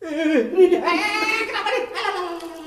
Eh, eh, eh, eh, kenapa nih? Alah,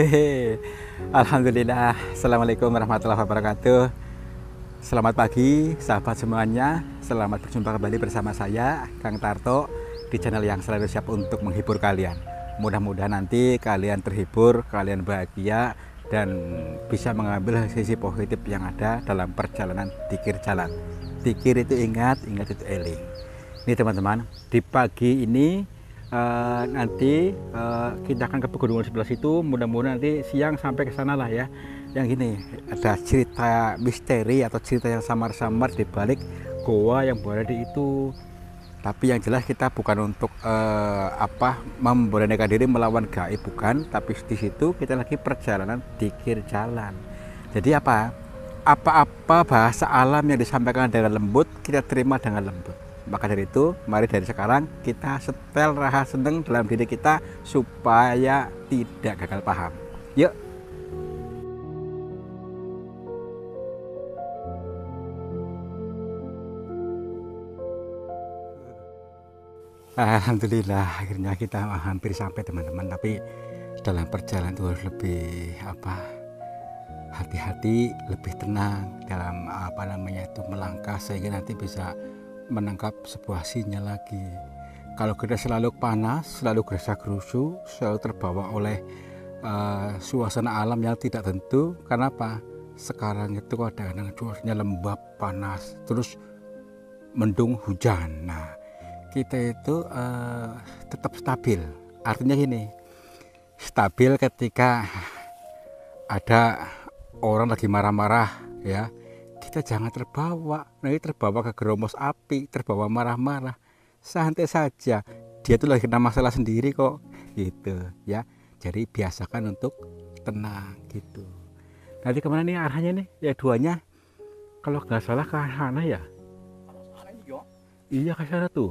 Alhamdulillah. Assalamualaikum warahmatullahi wabarakatuh. Selamat pagi sahabat semuanya. Selamat berjumpa kembali bersama saya Kang Tarto di channel yang selalu siap untuk menghibur kalian. Mudah-mudahan nanti kalian terhibur, kalian bahagia dan bisa mengambil sisi positif yang ada dalam perjalanan tikir jalan. Tikir itu ingat, ingat itu eling. Ini teman-teman, di pagi ini uh, nanti uh, kita akan ke pegunungan sebelah situ mudah-mudahan nanti siang sampai ke sana lah ya yang gini ada cerita misteri atau cerita yang samar-samar di balik goa yang berada di itu tapi yang jelas kita bukan untuk uh, apa memberanikan diri melawan gaib bukan tapi di situ kita lagi perjalanan dikir jalan jadi apa apa-apa bahasa alam yang disampaikan dengan lembut kita terima dengan lembut maka dari itu, mari dari sekarang kita setel rasa seneng dalam diri kita supaya tidak gagal paham. Yuk, Alhamdulillah akhirnya kita hampir sampai teman-teman tapi dalam perjalanan itu harus lebih apa hati-hati lebih tenang dalam apa namanya itu melangkah sehingga nanti bisa menangkap sebuah sinyal lagi. Kalau kita selalu panas, selalu gerasa-gerusu, selalu terbawa oleh uh, suasana alam yang tidak tentu, kenapa? Sekarang itu kadang-kadang cuacanya lembab, panas, terus mendung hujan. Nah, kita itu uh, tetap stabil. Artinya gini, stabil ketika ada orang lagi marah-marah ya kita jangan terbawa nanti terbawa ke geromos api terbawa marah-marah santai saja dia tuh lagi kena masalah sendiri kok gitu ya jadi biasakan untuk tenang gitu nanti kemana nih arahnya nih ya duanya kalau nggak salah ke arah mana ya iya ke sana tuh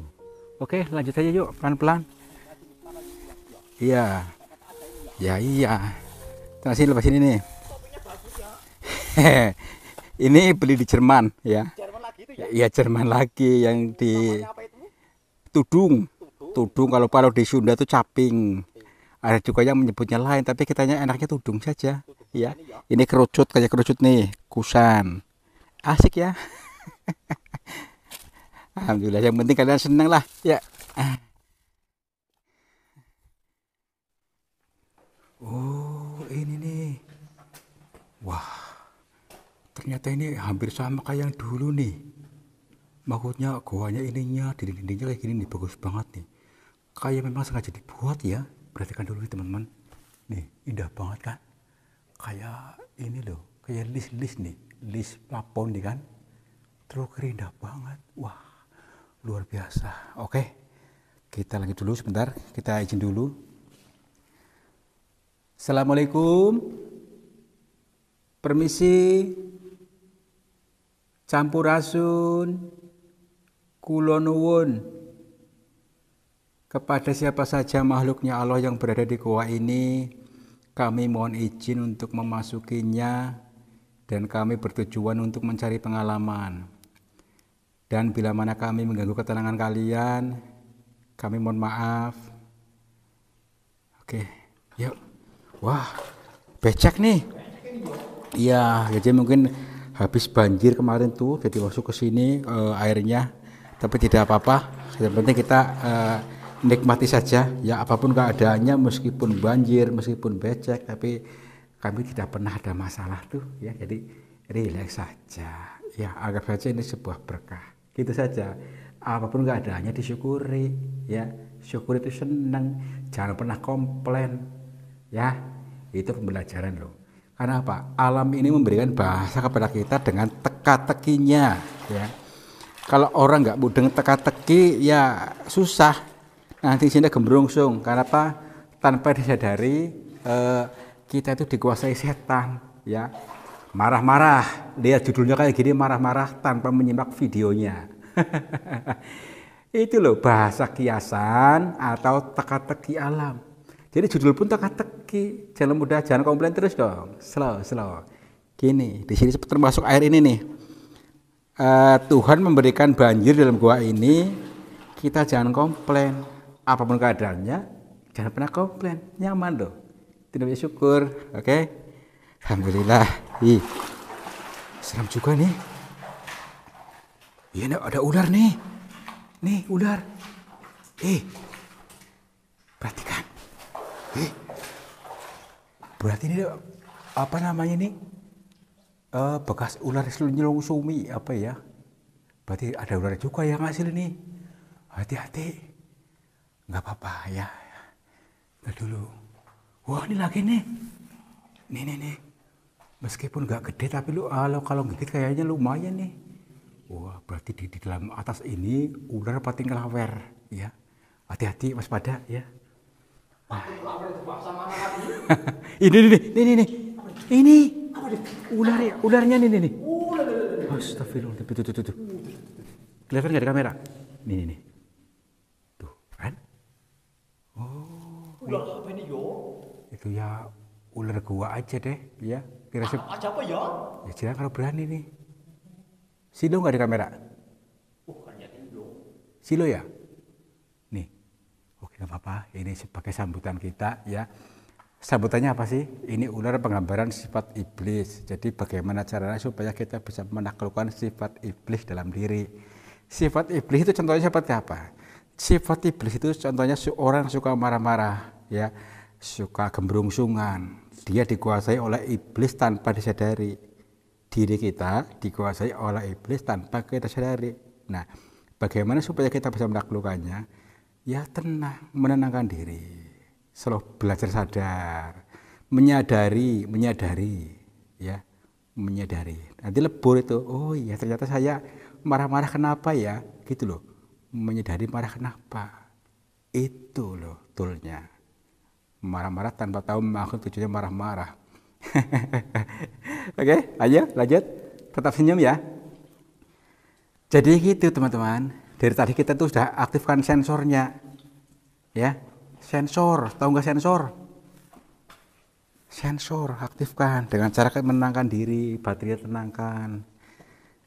oke lanjut aja yuk pelan-pelan iya ya iya terus lepas ini nih Ini beli di Jerman ya. Jerman lagi itu ya? Iya Jerman lagi yang di Tudung. Tudung. Tudung kalau kalau di Sunda itu caping. Ada juga yang menyebutnya lain tapi hanya enaknya tudung saja. Tudung. Iya. Ya. Ini kerucut kayak kerucut nih, kusan. Asik ya. Alhamdulillah yang penting kalian senang lah ya. Oh, ini nih. Wah ternyata ini hampir sama kayak yang dulu nih maksudnya goanya ininya dinding-dindingnya kayak gini nih bagus banget nih kayak memang sengaja dibuat ya perhatikan dulu nih teman-teman nih indah banget kan kayak ini loh kayak list-list nih list plafon nih kan terus indah banget wah luar biasa oke kita lanjut dulu sebentar kita izin dulu Assalamualaikum permisi campurasun Rasun kepada siapa saja makhluknya Allah yang berada di goa ini kami mohon izin untuk memasukinya dan kami bertujuan untuk mencari pengalaman dan bila mana kami mengganggu ketenangan kalian kami mohon maaf oke yuk wah becek nih iya jadi mungkin habis banjir kemarin tuh jadi masuk ke sini uh, airnya tapi tidak apa-apa yang penting kita uh, nikmati saja ya apapun keadaannya meskipun banjir meskipun becek tapi kami tidak pernah ada masalah tuh ya jadi rileks saja ya agar saja ini sebuah berkah gitu saja apapun keadaannya disyukuri ya syukur itu senang jangan pernah komplain ya itu pembelajaran loh karena apa? Alam ini memberikan bahasa kepada kita dengan teka-tekinya. Ya. Kalau orang nggak mudeng teka-teki, ya susah. Nanti sini gembrungsung. Karena apa? Tanpa disadari eh, kita itu dikuasai setan. Ya, marah-marah. Dia judulnya kayak gini, marah-marah tanpa menyimak videonya. itu loh bahasa kiasan atau teka-teki alam. Jadi judul pun tak teki jangan mudah, jangan komplain terus dong. Slow, slow. Gini, di sini termasuk air ini nih. Uh, Tuhan memberikan banjir dalam gua ini, kita jangan komplain. Apapun keadaannya, jangan pernah komplain. Nyaman dong, Tidak syukur, oke? Okay? Alhamdulillah. Ih, seram juga nih. Iya, ada ular nih. Nih, ular. Eh, berarti ih berarti ini apa namanya ini uh, bekas ular nyelung sumi apa ya berarti ada ular juga yang hasil ini hati-hati nggak apa-apa ya nggak dulu wah ini lagi nih nih nih nih meskipun enggak gede tapi lu kalau ah, kalau gigit kayaknya lumayan nih wah berarti di, di dalam atas ini ular apa tinggal hawer ya hati-hati waspada ya ini, ini, ini, ini, ini, ular ya, ularnya ini, ini. Oh, Astagfirullah, tuh, tuh, tuh, tuh. Kelihatan nggak di kamera? Ini, ini, tuh, kan? Oh, ular apa ini yo? Itu ya ular gua aja deh, ya. Kira siapa aja apa ya? Ya jangan kalau berani nih. Silo nggak di kamera? Oh, Silo ya? gak apa-apa ini sebagai sambutan kita ya sambutannya apa sih ini ular penggambaran sifat iblis jadi bagaimana caranya supaya kita bisa menaklukkan sifat iblis dalam diri sifat iblis itu contohnya seperti apa sifat iblis itu contohnya seorang suka marah-marah ya suka gembrungsungan dia dikuasai oleh iblis tanpa disadari diri kita dikuasai oleh iblis tanpa kita sadari nah bagaimana supaya kita bisa menaklukkannya ya tenang, menenangkan diri, selalu belajar sadar, menyadari, menyadari, ya, menyadari. Nanti lebur itu, oh iya ternyata saya marah-marah kenapa ya, gitu loh, menyadari marah kenapa, itu loh tulnya. Marah-marah tanpa tahu maksud tujuannya marah-marah. Oke, okay, ayo lanjut. Tetap senyum ya. Jadi gitu teman-teman dari tadi kita tuh sudah aktifkan sensornya ya sensor tahu nggak sensor sensor aktifkan dengan cara menenangkan diri baterai tenangkan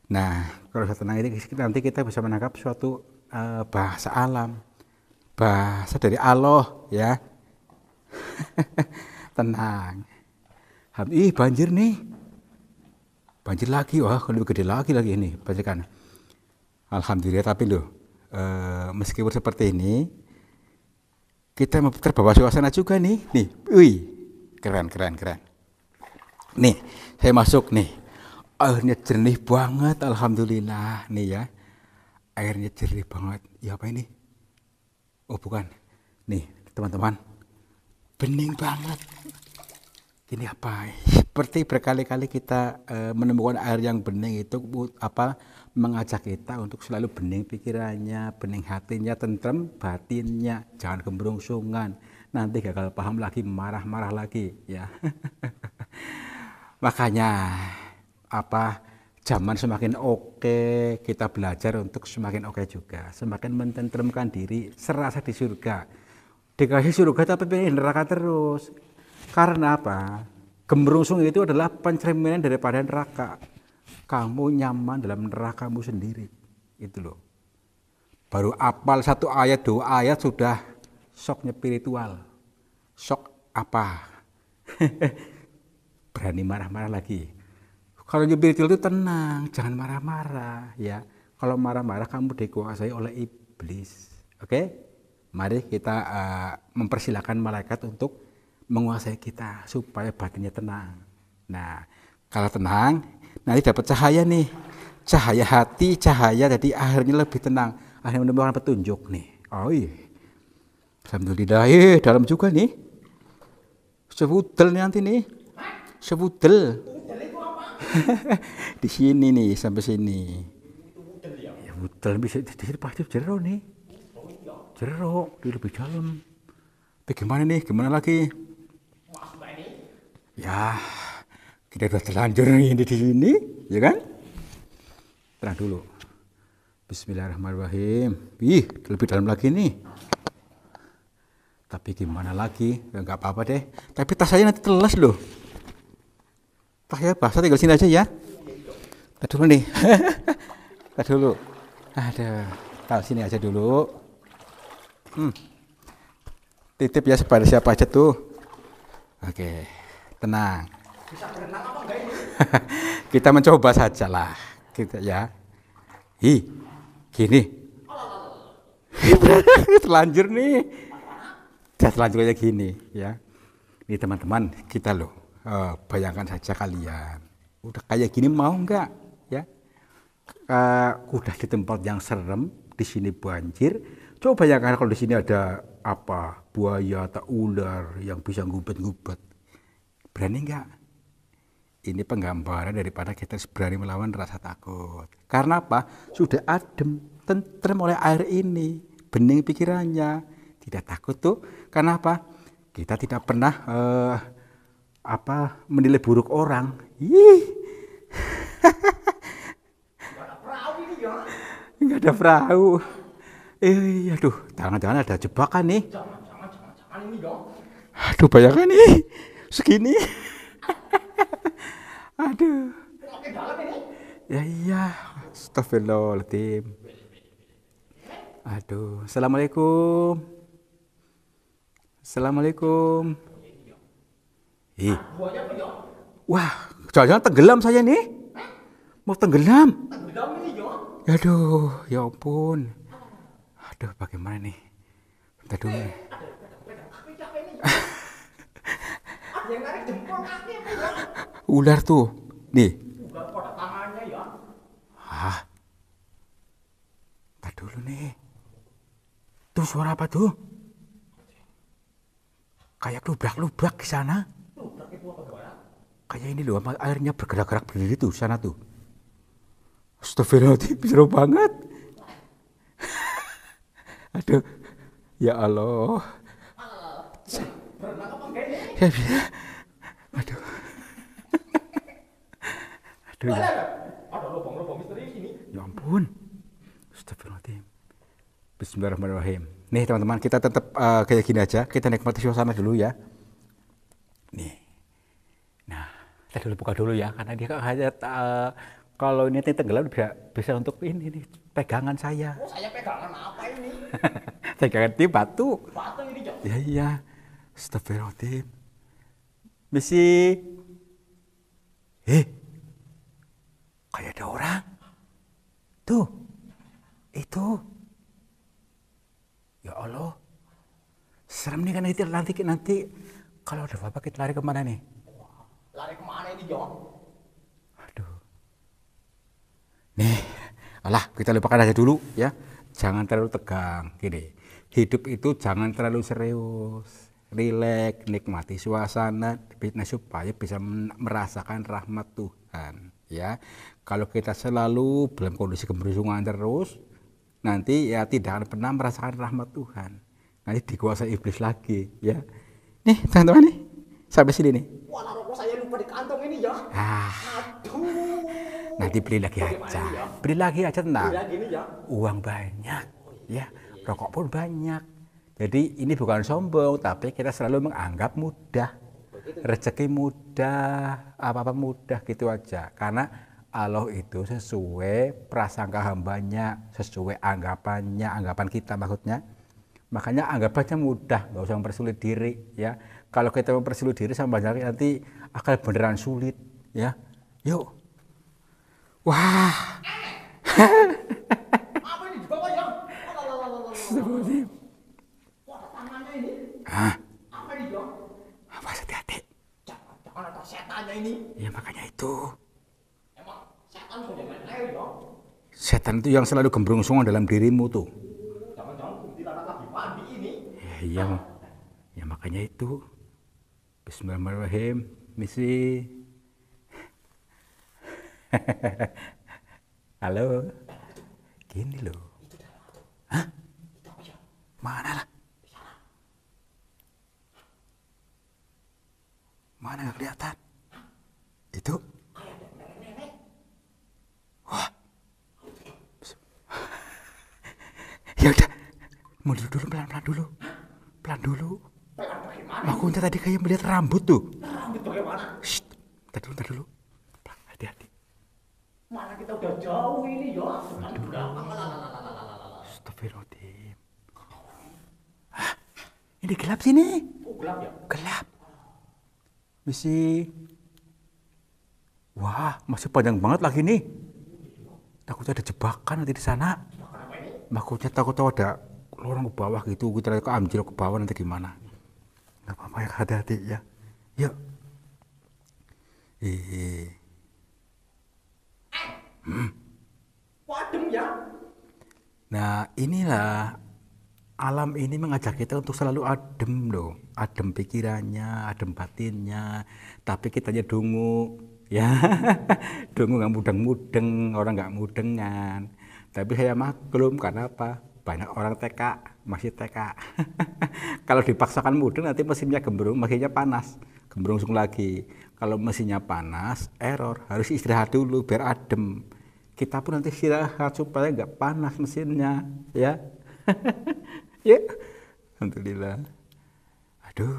nah kalau sudah tenang ini nanti kita bisa menangkap suatu uh, bahasa alam bahasa dari Allah ya tenang ih banjir nih banjir lagi wah lebih gede lagi lagi ini kan. Alhamdulillah tapi loh eh, e, meskipun seperti ini kita terbawa suasana juga nih nih wih keren keren keren nih saya masuk nih airnya jernih banget alhamdulillah nih ya airnya jernih banget ya apa ini oh bukan nih teman-teman bening banget ini apa seperti berkali-kali kita e, menemukan air yang bening itu apa mengajak kita untuk selalu bening pikirannya, bening hatinya, tentrem batinnya, jangan gembrungsungan. Nanti gagal paham lagi, marah-marah lagi, ya. Makanya apa zaman semakin oke, kita belajar untuk semakin oke juga, semakin mententremkan diri, serasa di surga. Dikasih surga tapi pengen neraka terus. Karena apa? gemerungsung itu adalah pencerminan daripada neraka. Kamu nyaman dalam nerakamu sendiri. Itu loh. Baru apal satu ayat, dua ayat sudah soknya spiritual. Sok apa? Berani marah-marah lagi. Kalau spiritual itu tenang, jangan marah-marah ya. Kalau marah-marah kamu dikuasai oleh iblis. Oke? Okay? Mari kita uh, mempersilahkan malaikat untuk menguasai kita supaya batinnya tenang. Nah, kalau tenang, nanti dapat cahaya nih. Cahaya hati, cahaya jadi akhirnya lebih tenang. Akhirnya menemukan petunjuk nih. Oh iya. Alhamdulillah, eh, dalam juga nih. Sebutel nanti nih. sebutel. di sini nih, sampai sini. Ya, butel bisa di sini pasti jeruk nih. Jeruk, lebih dalam. Bagaimana nih? Gimana lagi? Ya, kita sudah terlanjur ini di sini, ya kan? Terang dulu. Bismillahirrahmanirrahim. Ih, lebih dalam lagi nih. Tapi gimana lagi? Ya, nggak apa-apa deh. Tapi tas saya nanti telas loh. Tas saya basah tinggal sini aja ya. Tidak dulu nih. Tidak dulu. Ada. Taruh sini aja dulu. Hmm. Titip ya kepada siapa aja tuh. Oke. Okay tenang. kita mencoba saja lah, Kita ya. Hi, gini. Oh, terlanjur nih. Saya gini ya. Ini teman-teman kita loh. Eh, bayangkan saja kalian. Udah kayak gini mau nggak ya? Eh, udah di tempat yang serem, di sini banjir. Coba bayangkan kalau di sini ada apa buaya atau ular yang bisa ngubet-ngubet Berani nggak? Ini penggambaran daripada kita harus berani melawan rasa takut. Karena apa? Sudah adem, tentrem oleh air ini, bening pikirannya, tidak takut tuh. Karena apa? Kita tidak pernah eh, apa menilai buruk orang. Ih. Enggak ada perahu. Eh, aduh, jangan-jangan ada jebakan nih. Aduh, bayangkan nih segini. Aduh. Ya iya. Astagfirullahaladzim. Aduh. Assalamualaikum. Assalamualaikum. Ih. Wah, jangan tenggelam saya nih. Mau tenggelam. Aduh, ya ampun. Aduh, bagaimana nih? kita dulu. Ya? Ular tuh. Nih. ah, Hah. dulu nih. Tuh suara apa tuh? Kayak lubrak-lubrak di sana. Kayak ini loh, airnya bergerak-gerak berdiri tuh sana tuh. Astagfirullahaladzim, seru banget. Aduh, ya Allah kayak aduh aduh ya. ada lubang lubang misteri ini ya ampun Astagfirullahaladzim Bismillahirrahmanirrahim nih teman-teman kita tetap uh, eh, kayak gini aja kita nikmati suasana dulu ya nih nah kita dulu buka dulu ya karena dia hanya uh, kalau ini tenggelam bisa bisa untuk ini, ini pegangan saya. Oh, saya pegangan apa ini? pegangan di batu. Batu ini jauh. Ya iya. Astagfirullahaladzim mesti eh kayak ada orang tuh itu ya Allah serem nih kan itu. nanti nanti kalau ada apa-apa kita lari kemana nih lari kemana ini John aduh nih alah kita lupakan aja dulu ya jangan terlalu tegang gini hidup itu jangan terlalu serius rileks, nikmati suasana supaya bisa merasakan rahmat Tuhan ya. Kalau kita selalu dalam kondisi keberuntungan terus, nanti ya tidak akan pernah merasakan rahmat Tuhan. Nanti dikuasai iblis lagi ya. Nih teman-teman nih sampai sini nih. Wah, rokok saya lupa di kantong ini ya. Ah. Aduh. Nanti beli lagi Bagaimana aja. Ya? Beli lagi aja tenang. Beli lagi ini ya. Uang banyak ya. Rokok pun banyak jadi ini bukan sombong, tapi kita selalu menganggap mudah. Rezeki mudah, apa-apa mudah gitu aja. Karena Allah itu sesuai prasangka hambanya, sesuai anggapannya, anggapan kita maksudnya. Makanya anggapannya mudah, nggak usah mempersulit diri ya. Kalau kita mempersulit diri sama banyak nanti akan beneran sulit ya. Yuk. Wah. setan itu yang selalu gembrung sungai dalam dirimu tuh. Ya, ya, ya makanya itu. Bismillahirrahmanirrahim. Misi. Halo. Gini loh. Hah? Ya? Mana lah? Mana gak kelihatan? Itu? mundur dulu pelan-pelan dulu. Pelan dulu. Pelan bagaimana? Aku tadi kayak melihat rambut tuh. Rambut bagaimana? Shh, tadi dulu, dulu. Pelan, hati-hati. Mana kita udah jauh ini ya? aduh belakang. Astagfirullahaladzim. Hah? Ini gelap sini. Oh, gelap ya? Gelap. Misi. Wah, masih panjang banget lagi nih. Takutnya ada jebakan nanti di sana. Makutnya takut tahu ada orang ke bawah gitu kita lihat ke amjlok ke bawah nanti gimana nggak apa-apa ya hati-hati ya yuk eh hmm. Wadem ya nah inilah alam ini mengajak kita untuk selalu adem loh adem pikirannya adem batinnya tapi kita kitanya dungu ya dungu nggak mudeng-mudeng orang nggak mudengan tapi saya maklum karena apa banyak orang TK masih TK kalau dipaksakan mudeng nanti mesinnya gembrung mesinnya panas gembrung langsung lagi kalau mesinnya panas error harus istirahat dulu biar adem kita pun nanti istirahat supaya nggak panas mesinnya ya ya alhamdulillah aduh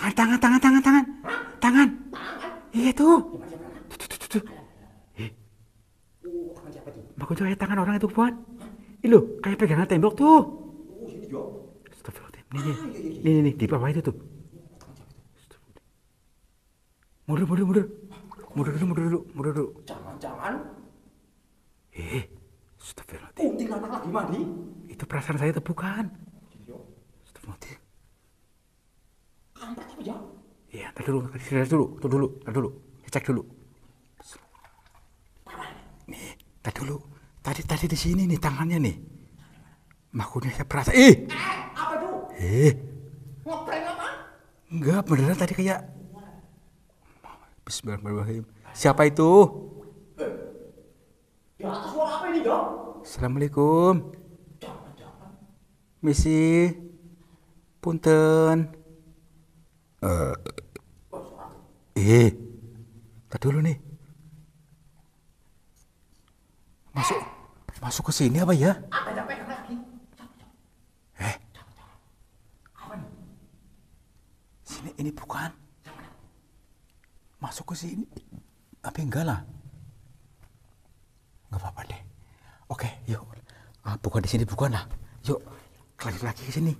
tangan tangan tangan tangan tangan tangan iya tuh itu. Eh. kayak tangan orang itu Puan. Ini loh, kayak pegangan tembok tuh. Oh, stop Nih, nih, nih, nih, nih, di bawah itu tuh. Mundur, mundur, mundur. Mundur dulu, mundur dulu, mundur dulu. Jangan-jangan. Eh, stop tinggal anak lagi mandi. Itu perasaan saya itu bukan. Stop Kampret apa ya? Iya, tar dulu, tar dulu, tar dulu, tar dulu. Cek dulu. Nih, tadi dulu. Tadi tadi di sini nih tangannya nih. Makunya saya perasa. Eh, apa tuh? Eh. ngapain apa? Enggak, beneran tadi kayak Bismillahirrahmanirrahim. Siapa itu? Eh, ya, suara apa ini, Dok? Assalamualaikum. Misi punten. Eh. Uh, eh. Tadi dulu nih. Masuk masuk ke sini apa ya? Eh. Sini ini bukan. Masuk ke sini. tapi enggak lah? Enggak apa-apa deh. Oke, yuk. Ah, bukan di sini bukan lah. Yuk, lagi-lagi ke sini.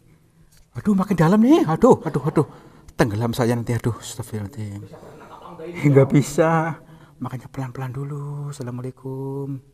Aduh, makin dalam nih. Aduh, aduh, aduh. Tenggelam saja nanti. Aduh, astagfirullahaladzim. Enggak bisa. Makanya pelan-pelan dulu. Assalamualaikum.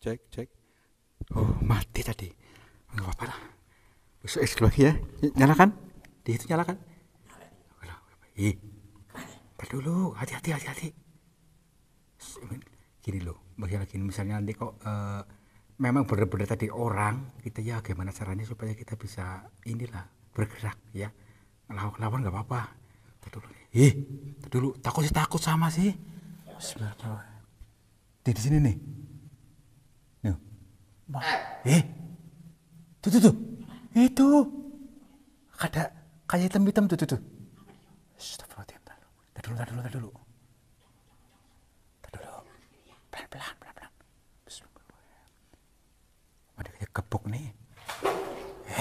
cek cek oh mati tadi nggak apa-apa lah besok es lagi ya nyalakan di itu nyalakan ih dulu hati-hati hati-hati gini loh bagaimana lagi misalnya nanti kok uh, memang benar-benar tadi orang kita gitu ya gimana caranya supaya kita bisa inilah bergerak ya lawan lawan nggak apa-apa dulu ih dulu takut sih takut sama sih di sini nih Bang. Eh. eh, tuh tuh tuh, itu eh, ada kayak hitam hitam tuh tuh tuh. Astagfirullahaladzim, tar dulu, tar dulu, tar dulu, tar dulu, pelan pelan pelan pelan. Bismillahirrahmanirrahim. Ada kayak kebuk nih.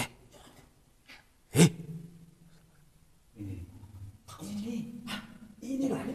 Eh, eh. Ini, ini, ini, lah.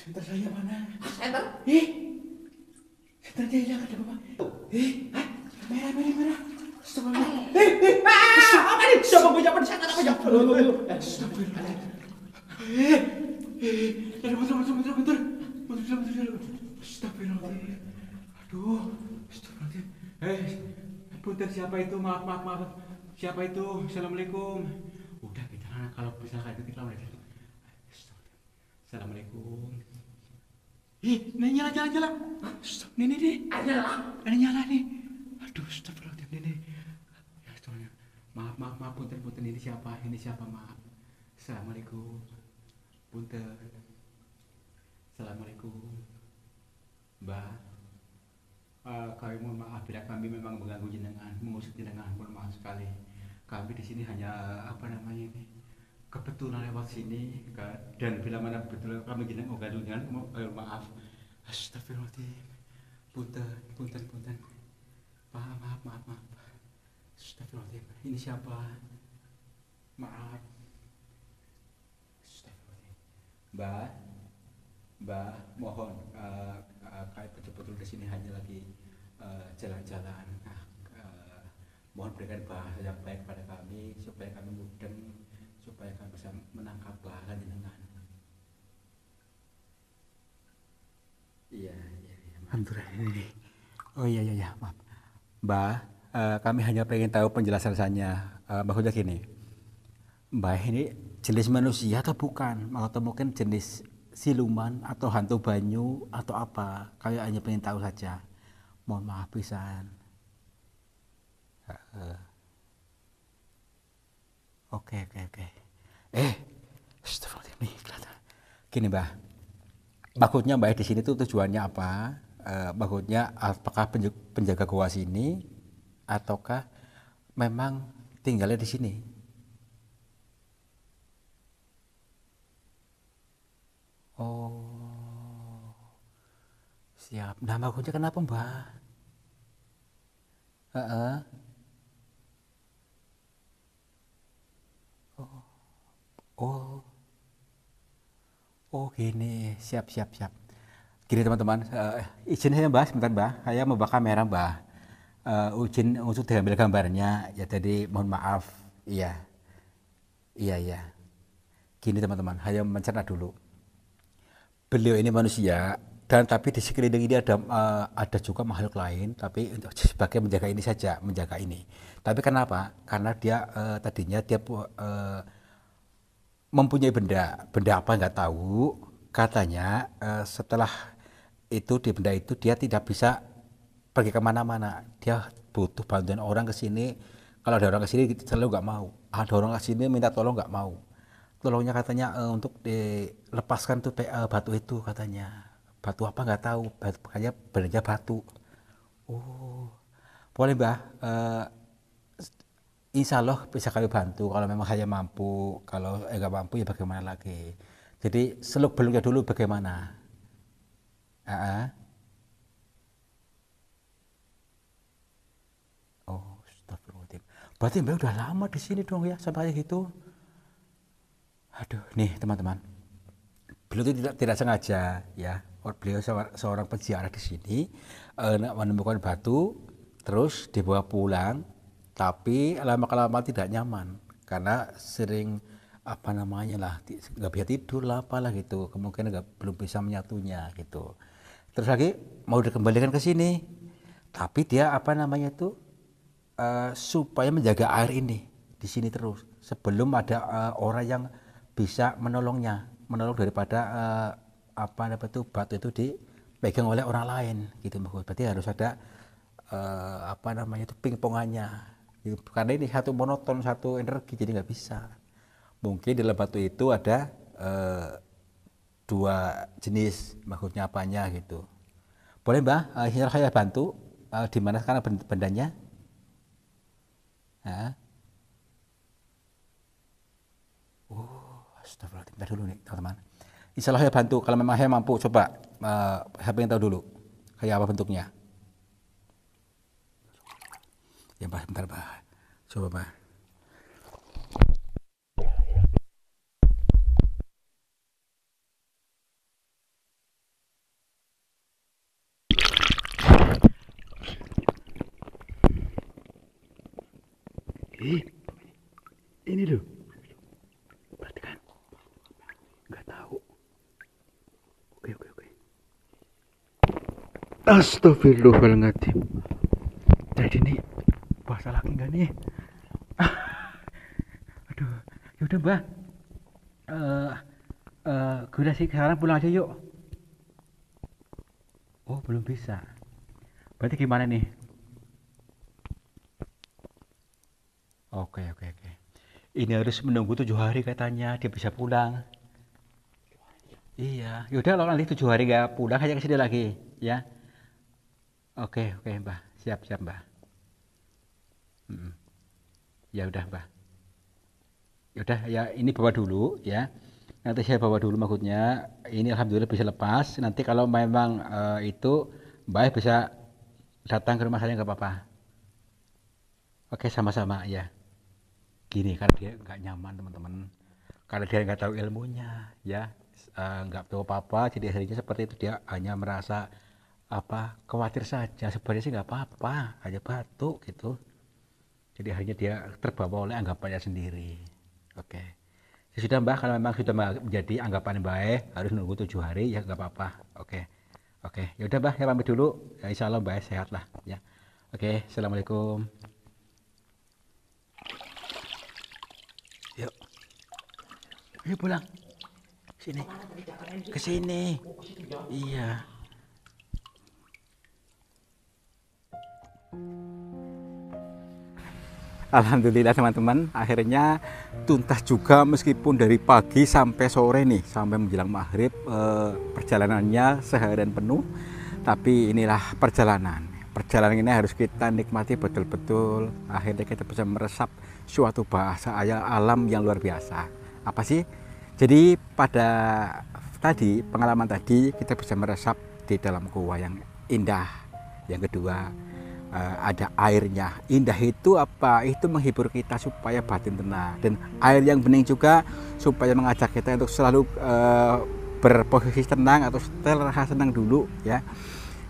Senter saya mana? Ah, eh? senter? Ih. Senter dia yang ada apa? Ih, eh? ah, merah merah merah. Astagfirullah. Eh. eh, eh. Ah, apa ini? Siapa punya apa? Senter apa jawab? Astagfirullah. Eh. Eh, bentar bentar bentar bentar. Bentar bentar bentar. Astagfirullah. Aduh. Astagfirullah. Eh, punten siapa itu? Maaf maaf maaf. Siapa itu? Assalamualaikum. Udah kita kalau bisa itu gitu kita mulai. Assalamualaikum. Ih, nenek nyala, nyala, nyala. nih nih, nih. deh. lah. Ada nyala nih. Aduh, stop, tiap nih. Ya, ya. Maaf, maaf, maaf, punten, punten. Ini siapa? Ini siapa, maaf. Assalamualaikum. Punten. Assalamualaikum. Mbak. Uh, kami mohon maaf bila kami memang mengganggu jenengan, mengusik jenengan. Mohon maaf sekali. Kami di sini hanya apa namanya ini? kebetulan lewat sini kan? dan bila mana betul kami gini oh, mau gaduh eh, dengan maaf astagfirullahaladzim punten punten punten maaf maaf maaf maaf astagfirullahaladzim ini siapa maaf astagfirullahaladzim mbak mbak mohon uh, betul-betul di sini hanya lagi jalan-jalan nah, mohon berikan bahasa yang baik pada kami supaya kami mudeng supaya kami bisa menangkap di dengan iya iya iya. ini oh iya iya iya, maaf Mbak uh, kami hanya pengen tahu penjelasan saja uh, Mbak Huda ini Mbak ini jenis manusia atau bukan atau mungkin jenis siluman atau hantu banyu atau apa kami hanya pengen tahu saja mohon maaf pisan uh, uh. Oke, oke, oke. Eh, ini kelihatan. Gini, Mbah. Maksudnya Mbak di sini tuh tujuannya apa? Eh, maksudnya apakah penjaga kuas sini ataukah memang tinggalnya di sini? Oh, siap. Nah, maksudnya kenapa, Mbak? Uh -uh. oh oh gini siap siap siap gini teman-teman uh, izin saya mbak sebentar mbak saya bakar merah mbak uh, eh, izin untuk diambil gambarnya ya tadi mohon maaf iya iya iya gini teman-teman saya mencerna dulu beliau ini manusia dan tapi di sekeliling ini ada uh, ada juga makhluk lain tapi untuk sebagai menjaga ini saja menjaga ini tapi kenapa karena dia uh, tadinya dia uh, mempunyai benda benda apa nggak tahu katanya uh, setelah itu di benda itu dia tidak bisa pergi kemana-mana dia butuh bantuan orang ke sini kalau ada orang ke sini selalu nggak mau ada orang ke sini minta tolong nggak mau tolongnya katanya e, untuk dilepaskan tuh PA eh, batu itu katanya batu apa nggak tahu batu, kayaknya batu oh boleh mbah e, insya Allah bisa kami bantu kalau memang hanya mampu kalau enggak mampu ya bagaimana lagi jadi seluk beluknya dulu bagaimana a oh oh astagfirullahaladzim berarti mbak udah lama di sini dong ya sampai kayak gitu aduh nih teman-teman beliau itu tidak tidak sengaja ya beliau seorang peziarah di sini eh, nak menemukan batu terus dibawa pulang tapi lama-kelamaan tidak nyaman karena sering apa namanya lah nggak bisa tidur lah apalah gitu kemungkinan nggak belum bisa menyatunya gitu terus lagi mau dikembalikan ke sini tapi dia apa namanya tuh eh, uh, supaya menjaga air ini di sini terus sebelum ada uh, orang yang bisa menolongnya menolong daripada uh, apa namanya tuh batu itu dipegang oleh orang lain gitu berarti harus ada uh, apa namanya itu pingpongannya Gitu. karena ini satu monoton satu energi jadi nggak bisa mungkin dalam batu itu ada eh, dua jenis maksudnya apanya gitu boleh mbak uh, eh, saya bantu eh, di mana sekarang bendanya ya. Oh, astagfirullah, dulu nih teman-teman. Insya Allah saya bantu. Kalau memang saya mampu, coba uh, saya pengen tahu dulu kayak apa bentuknya. Ya Pak, bentar Pak. Coba Pak. Ih, ini loh. Berarti kan nggak tahu. Oke, oke, oke. Astagfirullahaladzim. Jadi nih enggak nih aduh yaudah mbah uh, uh, sih sekarang pulang aja yuk oh belum bisa berarti gimana nih oke oke oke ini harus menunggu tujuh hari katanya dia bisa pulang iya yaudah lo nanti tujuh hari gak pulang aja kesini lagi ya oke oke mbak, siap siap mbak. Ya udah Mbah. Ya udah ya ini bawa dulu ya. Nanti saya bawa dulu maksudnya ini alhamdulillah bisa lepas. Nanti kalau memang e, itu baik bisa datang ke rumah saya nggak apa-apa. Oke sama-sama ya. Gini kan dia nggak nyaman teman-teman. Karena dia nggak tahu ilmunya ya eh, nggak tahu apa-apa jadi akhirnya seperti itu dia hanya merasa apa khawatir saja sebenarnya sih nggak apa-apa hanya batuk gitu jadi akhirnya dia terbawa oleh anggapannya sendiri. Oke. Okay. Ya sudah Mbah, kalau memang sudah menjadi anggapan baik, harus nunggu tujuh hari ya nggak apa-apa. Oke. Okay. Oke, okay. ya udah Mbah, saya pamit dulu. Ya, insya Allah Mbah sehat lah ya. Oke, okay. assalamualaikum. Yuk. Yuk pulang. Sini. Ke sini. Iya. Thank you. Alhamdulillah teman-teman akhirnya tuntas juga meskipun dari pagi sampai sore nih sampai menjelang maghrib eh, perjalanannya seharian penuh tapi inilah perjalanan perjalanan ini harus kita nikmati betul-betul akhirnya kita bisa meresap suatu bahasa alam yang luar biasa apa sih jadi pada tadi pengalaman tadi kita bisa meresap di dalam gua yang indah yang kedua Eh, ada airnya. Indah itu apa? Itu menghibur kita supaya batin tenang. Dan air yang bening juga supaya mengajak kita untuk selalu uh, berposisi tenang atau terasa tenang dulu ya.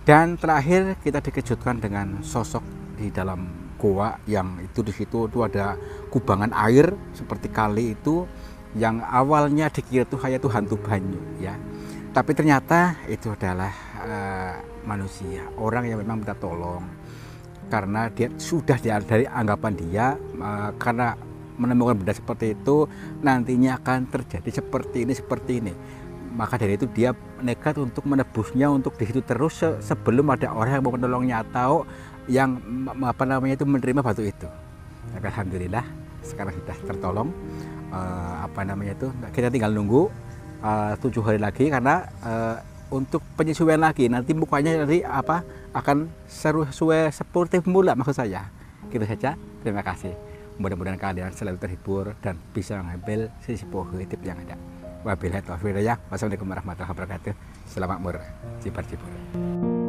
Dan terakhir kita dikejutkan dengan sosok di dalam goa yang itu di situ itu ada kubangan air seperti kali itu yang awalnya dikira tuh hanya tuh hantu banyu ya. Tapi ternyata itu adalah uh, manusia, orang yang memang minta tolong karena dia sudah dari anggapan dia eh, karena menemukan benda seperti itu nantinya akan terjadi seperti ini seperti ini maka dari itu dia nekat untuk menebusnya untuk di situ terus sebelum ada orang yang mau menolongnya atau yang mm, apa namanya itu menerima batu itu tapi alhamdulillah sekarang sudah tertolong uh, apa namanya itu kita tinggal nunggu eh, tujuh hari lagi karena uh, untuk penyesuaian lagi nanti mukanya dari apa akan seru sesuai sportif mula maksud saya. Gitu saja. Terima kasih. Mudah-mudahan kalian selalu terhibur dan bisa mengambil sisi positif yang ada. Wabillahi taufiq ya. Wassalamualaikum warahmatullahi wabarakatuh. Selamat murah. Cipar-cipar.